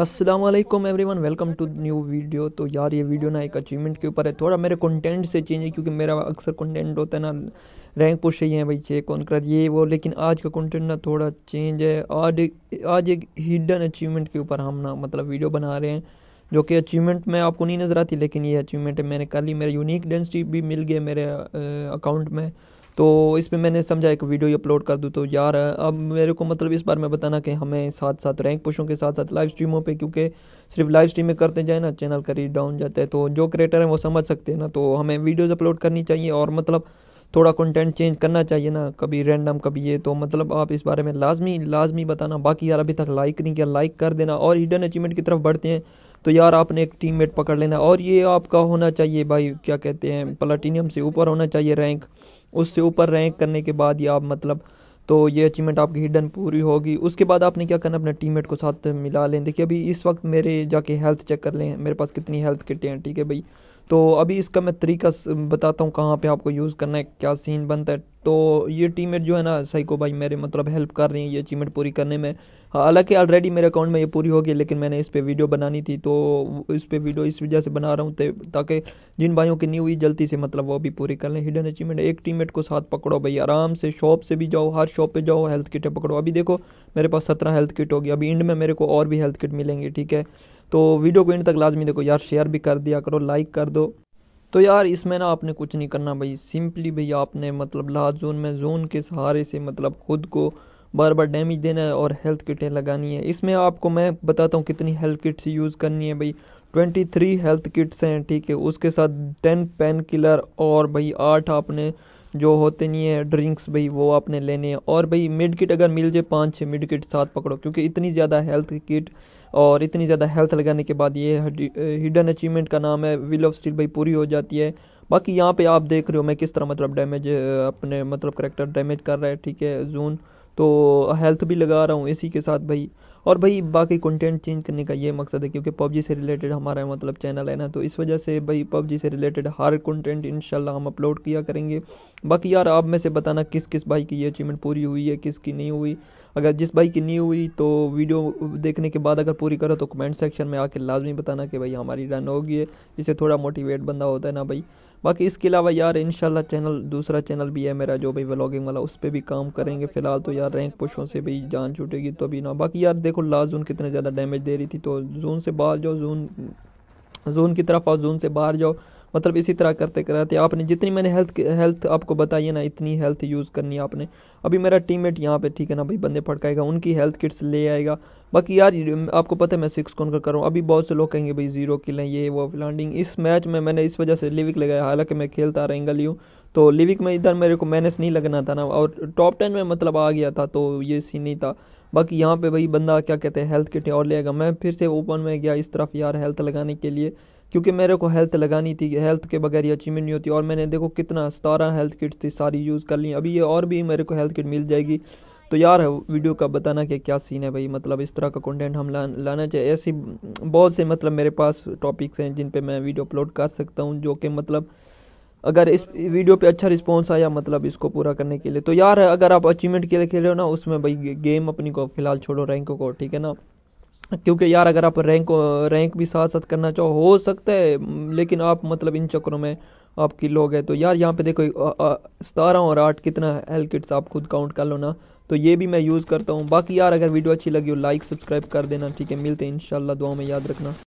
Aslam everyone welcome to new video तो यार ये वीडियो ना एक अचीवमेंट के ऊपर है थोड़ा मेरे कंटेंट से चेंज है क्योंकि मेरा अक्सर कंटेंट होता है ना रैंक पुश ही है भाई ऑन कर ये वो लेकिन आज का कंटेंट ना थोड़ा चेंज है आज आज एक हिडन अचीवमेंट के ऊपर हम ना मतलब वीडियो बना रहे हैं जो कि अचीवमेंट में आपको नहीं नज़र आती लेकिन ये अचीवमेंट है मैंने कल ही मेरा यूनिक डेंसिटी भी मिल गया मेरे अकाउंट में तो इस पर मैंने समझा एक वीडियो अपलोड कर दूँ तो यार अब मेरे को मतलब इस बार में बताना कि हमें साथ साथ रैंक पुशों के साथ साथ लाइव स्ट्रीमों पर क्योंकि सिर्फ लाइव स्ट्रीमें करते जाए ना चैनल का रीड डाउन जाता है तो जो क्रिएटर हैं वो समझ सकते हैं ना तो हमें वीडियोज़ अपलोड करनी चाहिए और मतलब थोड़ा कंटेंट चेंज करना चाहिए ना कभी रैंडम कभी ये तो मतलब आप इस बारे में लाजमी लाजमी बताना बाकी यार अभी तक लाइक नहीं किया लाइक कर देना और हिडन अचीवमेंट की तरफ बढ़ते हैं तो यार आपने एक टीम मेट पकड़ लेना और ये आपका होना चाहिए भाई क्या कहते हैं प्लाटीनियम से ऊपर होना चाहिए रैंक उससे ऊपर रैंक करने के बाद ही आप मतलब तो ये अचीवमेंट आपकी हिडन पूरी होगी उसके बाद आपने क्या करना अपने टीममेट को साथ मिला लें देखिए अभी इस वक्त मेरे जाके हेल्थ चेक कर लें मेरे पास कितनी हेल्थ किटें हैं ठीक है भाई तो अभी इसका मैं तरीका बताता हूँ कहाँ पे आपको यूज़ करना है क्या सीन बनता है तो ये टीमेट जो है ना साइको भाई मेरे मतलब हेल्प कर रही है ये अचीवमेंट पूरी करने में हालांकि ऑलरेडी मेरे अकाउंट में ये पूरी हो गई लेकिन मैंने इस पर वीडियो बनानी थी तो इस पर वीडियो इस वजह से बना रहा हूँ ताकि जिन भाइयों की नहीं हुई जल्दी से मतलब वो भी पूरी कर लें हिडन अचीवमेंट एक टीमेट को साथ पकड़ो भाई आराम से शॉप से भी जाओ हर शॉप पर जाओ हेल्थ किटें पकड़ो अभी देखो मेरे पास सत्रह हेल्थ किट होगी अभी इंड में मेरे को और भी हेल्थ किट मिलेंगे ठीक है तो वीडियो को इन तक लाजमी देखो यार शेयर भी कर दिया करो लाइक कर दो तो यार इसमें ना आपने कुछ नहीं करना भाई सिंपली भाई आपने मतलब लास्ट जोन में जोन के सहारे से मतलब खुद को बार बार डैमेज देना है और हेल्थ किटें लगानी है इसमें आपको मैं बताता हूँ कितनी हेल्थ किट्स यूज़ करनी है भाई ट्वेंटी थ्री हेल्थ किट्स हैं ठीक है उसके साथ टेन पेन किलर और भाई आठ आपने जो होते नहीं है ड्रिंक्स भाई वो आपने लेने हैं और भाई मिड किट अगर मिल जाए पाँच छः मिड किट साथ पकड़ो क्योंकि इतनी ज़्यादा हेल्थ किट और इतनी ज़्यादा हेल्थ लगाने के बाद ये हिडन अचीवमेंट का नाम है विल ऑफ स्टील भाई पूरी हो जाती है बाकी यहाँ पे आप देख रहे हो मैं किस तरह मतलब डैमेज अपने मतलब करेक्टर डैमेज कर रहा है ठीक है जून तो हेल्थ भी लगा रहा हूँ इसी के साथ भाई और भाई बाकी कंटेंट चेंज करने का ये मकसद है क्योंकि पबजी से रिलेटेड हमारा मतलब चैनल है ना तो इस वजह से भाई पबजी से रिलेटेड हर कंटेंट इन हम अपलोड किया करेंगे बाकी यार आप में से बताना किस किस भाई की ये अचीवमेंट पूरी हुई है किसकी नहीं हुई अगर जिस भाई की नहीं हुई तो वीडियो देखने के बाद अगर पूरी करो तो कमेंट सेक्शन में आके लाजमी बताना कि भाई हमारी रन होगी है जिससे थोड़ा मोटिवेट बंदा होता है ना भाई बाकी इसके अलावा यार इन चैनल दूसरा चैनल भी है मेरा जो भाई व्लॉगिंग वाला उस पर भी काम करेंगे फ़िलहाल तो यार रैंक पुशों से भी जान छूटेगी तो अभी ना बाकी यार देखो लाजून कितने ज़्यादा डैमेज दे रही थी तो जून से बाहर जाओ जून जून की तरफ आओ जून से बाहर जाओ मतलब इसी तरह करते कराते आपने जितनी मैंने हेल्थ हेल्थ आपको बताई है ना इतनी हेल्थ यूज़ करनी है आपने अभी मेरा टीममेट यहाँ पे ठीक है ना भाई बंदे फटकाएगा उनकी हेल्थ किट्स ले आएगा बाकी यार आपको पता है मैं सिक्स कौन कर कर रहा हूँ अभी बहुत से लोग कहेंगे भाई जीरो किल ये वो लैंडिंग इस मैच में मैंने इस वजह से लिविक लगाया हालांकि मैं खेलता रहा ली यूँ तो लिविक में इधर मेरे को मैनेस नहीं लगना था ना और टॉप टेन में मतलब आ गया था तो ये सीन नहीं था बाकी यहाँ पे भाई बंदा क्या कहते हैं हेल्थ किट और लेगा मैं फिर से ओपन में गया इस तरफ यार हेल्थ लगाने के लिए क्योंकि मेरे को हेल्थ लगानी थी हेल्थ के बगैर ये अचीवमेंट नहीं होती और मैंने देखो कितना सतारह हेल्थ किट थी सारी यूज़ कर ली अभी ये और भी मेरे को हेल्थ किट मिल जाएगी तो यार वीडियो का बताना कि क्या सीन है भाई मतलब इस तरह का कंटेंट हम ला, लाना चाहिए ऐसी बहुत से मतलब मेरे पास टॉपिक्स हैं जिन पे मैं वीडियो अपलोड कर सकता हूँ जो कि मतलब अगर इस वीडियो पे अच्छा रिस्पांस आया मतलब इसको पूरा करने के लिए तो यार अगर आप अचीवमेंट के लिए खेल रहे हो ना उसमें भाई गेम अपनी को फिलहाल छोड़ो रैंकों को ठीक है ना क्योंकि यार अगर आप रैंक रैंक भी साथ साथ करना चाहो हो सकता है लेकिन आप मतलब इन चक्करों में आपकी लोग है तो यार यहाँ पे देखो सतारह और आठ कितना एल किट्स आप खुद काउंट कर लो ना तो ये भी मैं यूज़ करता हूँ बाकी यार अगर वीडियो अच्छी लगी हो लाइक सब्सक्राइब कर देना ठीक है मिलते हैं इन दुआओं में याद रखना